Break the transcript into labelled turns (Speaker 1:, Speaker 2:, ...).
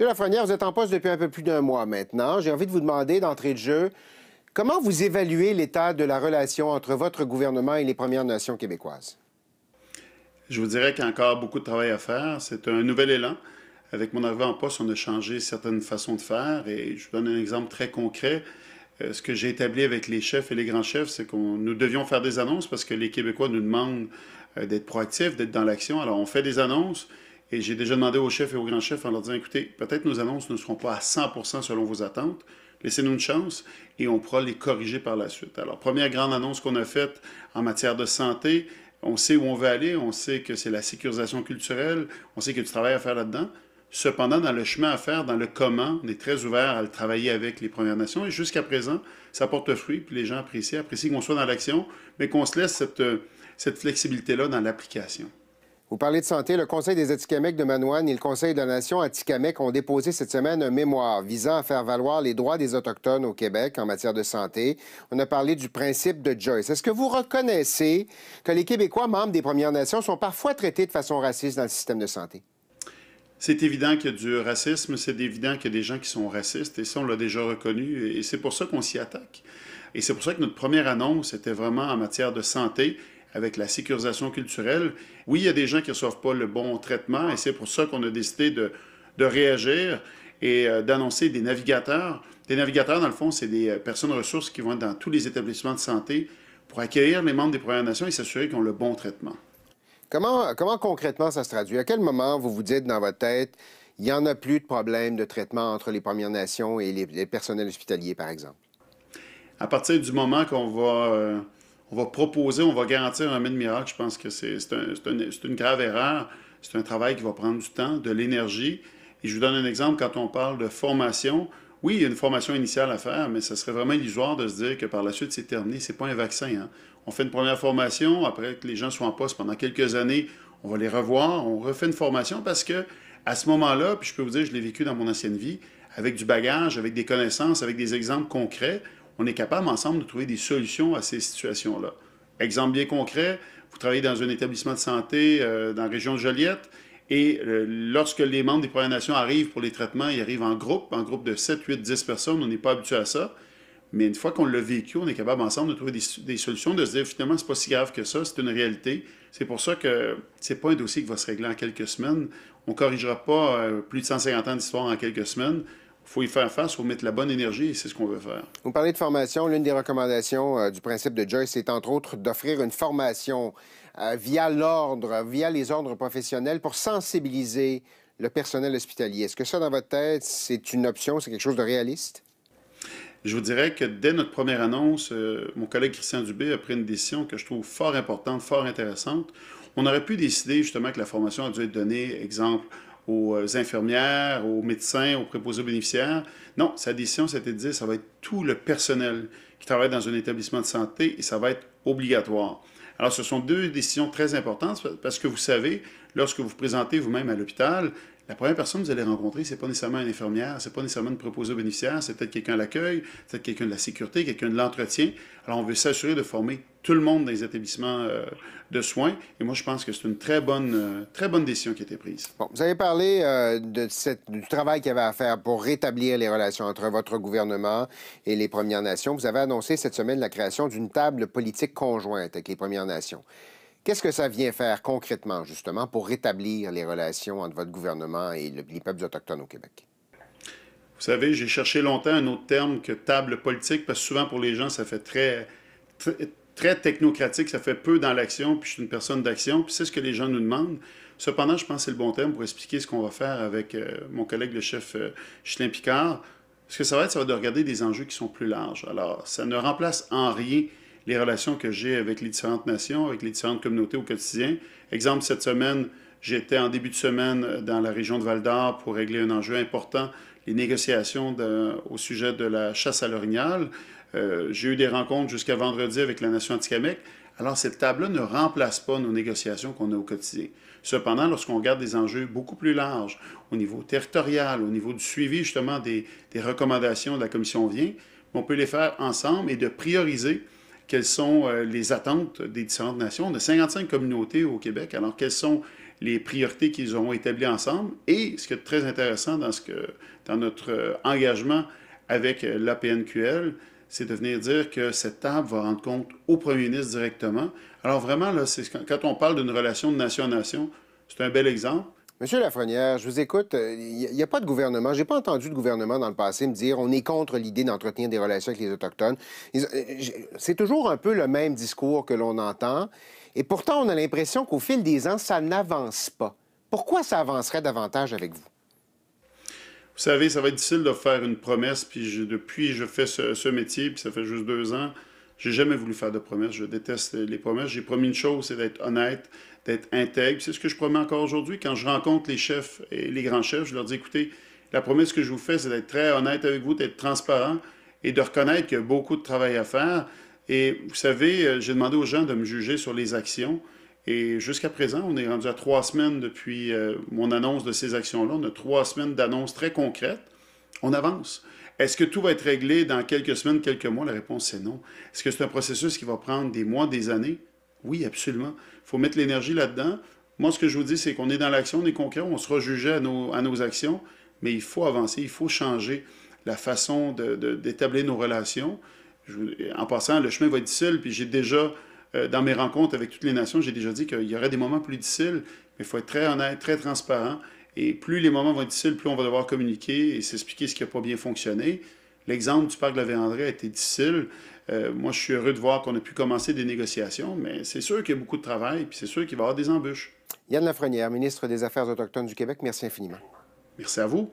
Speaker 1: Monsieur Lafrenière, vous êtes en poste depuis un peu plus d'un mois maintenant. J'ai envie de vous demander, d'entrée de jeu, comment vous évaluez l'état de la relation entre votre gouvernement et les Premières Nations québécoises?
Speaker 2: Je vous dirais qu'il y a encore beaucoup de travail à faire. C'est un nouvel élan. Avec mon arrivée en poste, on a changé certaines façons de faire. Et je vous donne un exemple très concret. Euh, ce que j'ai établi avec les chefs et les grands chefs, c'est que nous devions faire des annonces parce que les Québécois nous demandent euh, d'être proactifs, d'être dans l'action. Alors, on fait des annonces. Et j'ai déjà demandé au chef et au grand chef en leur disant, écoutez, peut-être nos annonces ne seront pas à 100% selon vos attentes. Laissez-nous une chance et on pourra les corriger par la suite. Alors, première grande annonce qu'on a faite en matière de santé, on sait où on veut aller, on sait que c'est la sécurisation culturelle, on sait qu'il y a du travail à faire là-dedans. Cependant, dans le chemin à faire, dans le comment, on est très ouvert à le travailler avec les Premières Nations et jusqu'à présent, ça porte fruit, puis les gens apprécient, apprécient qu'on soit dans l'action, mais qu'on se laisse cette, euh, cette flexibilité-là dans
Speaker 1: l'application. Vous parlez de santé. Le Conseil des Atikamekw de Manoine et le Conseil de la Nation Atikamekw ont déposé cette semaine un mémoire visant à faire valoir les droits des Autochtones au Québec en matière de santé. On a parlé du principe de Joyce. Est-ce que vous reconnaissez que les Québécois membres des Premières Nations sont parfois traités de façon raciste dans le système de santé?
Speaker 2: C'est évident qu'il y a du racisme, c'est évident qu'il y a des gens qui sont racistes, et ça, on l'a déjà reconnu, et c'est pour ça qu'on s'y attaque. Et c'est pour ça que notre première annonce était vraiment en matière de santé, avec la sécurisation culturelle. Oui, il y a des gens qui ne reçoivent pas le bon traitement et c'est pour ça qu'on a décidé de, de réagir et euh, d'annoncer des navigateurs. Des navigateurs, dans le fond, c'est des euh, personnes ressources qui vont être dans tous les établissements de santé pour accueillir les membres des Premières Nations et s'assurer qu'ils ont le bon traitement.
Speaker 1: Comment, comment concrètement ça se traduit? À quel moment vous vous dites dans votre tête, il n'y en a plus de problème de traitement entre les Premières Nations et les, personnels hospitaliers, par exemple?
Speaker 2: À partir du moment qu'on va... Euh, on va proposer, on va garantir un de miracle. Je pense que c'est une grave erreur. C'est un travail qui va prendre du temps, de l'énergie. Et je vous donne un exemple quand on parle de formation. Oui, il y a une formation initiale à faire, mais ce serait vraiment illusoire de se dire que par la suite, c'est terminé. C'est pas un vaccin. Hein. On fait une première formation, après que les gens soient en poste pendant quelques années, on va les revoir, on refait une formation parce que à ce moment-là, puis je peux vous dire, je l'ai vécu dans mon ancienne vie, avec du bagage, avec des connaissances, avec des exemples concrets, on est capable ensemble de trouver des solutions à ces situations-là. Exemple bien concret, vous travaillez dans un établissement de santé euh, dans la région de Joliette et euh, lorsque les membres des Premières Nations arrivent pour les traitements, ils arrivent en groupe, en groupe de 7, 8, 10 personnes, on n'est pas habitué à ça. Mais une fois qu'on l'a vécu, on est capable ensemble de trouver des, solutions, de se dire finalement, c'est pas si grave que ça, c'est une réalité. C'est pour ça que n'est pas un dossier qui va se régler en quelques semaines. On corrigera pas euh, plus de 150 ans d'histoire en quelques semaines faut y faire face,
Speaker 1: il faut mettre la bonne énergie et c'est ce qu'on veut faire. Vous parlez de formation. L'une des recommandations euh, du principe de Joyce est entre autres d'offrir une formation euh, via l'ordre, via les ordres professionnels pour sensibiliser le personnel hospitalier. Est-ce que ça, dans votre tête, c'est une option, c'est quelque chose de réaliste?
Speaker 2: Je vous dirais que dès notre première annonce, euh, mon collègue Christian Dubé a pris une décision que je trouve fort importante, fort intéressante. On aurait pu décider justement que la formation a dû être donnée, exemple, aux euh, infirmières, aux médecins, aux préposés bénéficiaires. Non, sa décision, c'était de dire ça va être tout le personnel qui travaille dans un établissement de santé et ça va être obligatoire. Alors, ce sont deux décisions très importantes parce que vous savez, lorsque vous vous présentez vous-même à l'hôpital, la première personne que vous allez rencontrer, c'est pas nécessairement une infirmière, c'est pas nécessairement une préposée bénéficiaire, c'est peut-être quelqu'un à l'accueil, peut-être quelqu'un de la sécurité, quelqu'un de l'entretien. Alors, on veut s'assurer de former tout le monde dans les établissements euh, de soins. Et moi, je pense que c'est une très bonne, euh, très bonne décision qui a été prise.
Speaker 1: Bon, vous avez parlé euh, de cette, du travail qu'il y avait à faire pour rétablir les relations entre votre gouvernement et les Premières Nations. Vous avez annoncé cette semaine la création d'une table politique conjointe avec les Premières Nations. Qu'est-ce que ça vient faire concrètement, justement, pour rétablir les relations entre votre gouvernement et les peuples autochtones au Québec?
Speaker 2: Vous savez, j'ai cherché longtemps un autre terme que table politique, parce que souvent pour les gens, ça fait très très technocratique, ça fait peu dans l'action, puis je suis une personne d'action, puis c'est ce que les gens nous demandent. Cependant, je pense que c'est le bon terme pour expliquer ce qu'on va faire avec euh, mon collègue, le chef euh, Picard. Ce que ça va être, ça va être de regarder des enjeux qui sont plus larges. Alors, ça ne remplace en rien les relations que j'ai avec les différentes nations, avec les différentes communautés au quotidien. Exemple, cette semaine, j'étais en début de semaine euh, dans la région de Val d'Or pour régler un enjeu important, les négociations au sujet de la chasse à l'orignal. Euh, j'ai eu des rencontres jusqu'à vendredi avec la Nation Anticamèque. Alors, cette table-là ne remplace pas nos négociations qu'on a au quotidien. Cependant, lorsqu'on regarde des enjeux beaucoup plus larges, au niveau territorial, au niveau du suivi justement des, recommandations de la Commission vient, on peut les faire ensemble et de prioriser quelles sont euh, les attentes des différentes nations. de 55 communautés au Québec, alors quelles sont les priorités qu'ils auront établies ensemble et ce qui est très intéressant dans, ce que, dans notre euh, engagement avec l'APNQL, c'est de venir dire que cette table va rendre compte au premier ministre directement. Alors vraiment, là, quand on parle d'une relation
Speaker 1: de nation à nation, c'est un bel exemple. Monsieur Lafrenière, je vous écoute. Il n'y a pas de gouvernement. J'ai pas entendu de gouvernement dans le passé me dire on est contre l'idée d'entretenir des relations avec les autochtones. Euh, c'est toujours un peu le même discours que l'on entend. Et pourtant, on a l'impression qu'au fil des ans, ça n'avance pas. Pourquoi ça avancerait davantage avec vous?
Speaker 2: Vous savez, ça va être difficile de faire une promesse, puis depuis je fais ce, métier, puis ça fait juste deux ans, j'ai jamais voulu faire de promesses. Je déteste les promesses. J'ai promis une chose, c'est d'être honnête, d'être intègre. C'est ce que je promets encore aujourd'hui. Quand je rencontre les chefs et les grands chefs, je leur dis, écoutez, la promesse que je vous fais, c'est d'être très honnête avec vous, d'être transparent et de reconnaître qu'il y a beaucoup de travail à faire. Et vous savez, euh, j'ai demandé aux gens de me juger sur les actions. Et jusqu'à présent, on est rendu à trois semaines depuis euh, mon annonce de ces actions-là. On a trois semaines d'annonces très concrètes. On avance. Est-ce que tout va être réglé dans quelques semaines, quelques mois? La réponse c'est non. Est-ce que c'est un processus qui va prendre des mois, des années? Oui, absolument. Il faut mettre l'énergie là-dedans. Moi, ce que je vous dis, c'est qu'on est dans l'action, on est concret, on sera jugé à nos, actions, mais il faut avancer, il faut changer la façon d'établir nos relations. en passant, le chemin va être seul, puis j'ai déjà euh, dans mes rencontres avec toutes les nations, j'ai déjà dit qu'il y aurait des moments plus difficiles, mais il faut être très honnête, très transparent. Et plus les moments vont être difficiles, plus on va devoir communiquer et s'expliquer ce qui n'a pas bien fonctionné. L'exemple du parc de la Véandrée a été difficile. Euh, moi, je suis heureux de voir qu'on a pu commencer des négociations, mais c'est sûr qu'il y a beaucoup de travail, et c'est sûr qu'il va y avoir des embûches. Yann Lafrenière, ministre des Affaires autochtones du Québec, merci infiniment. Merci à vous.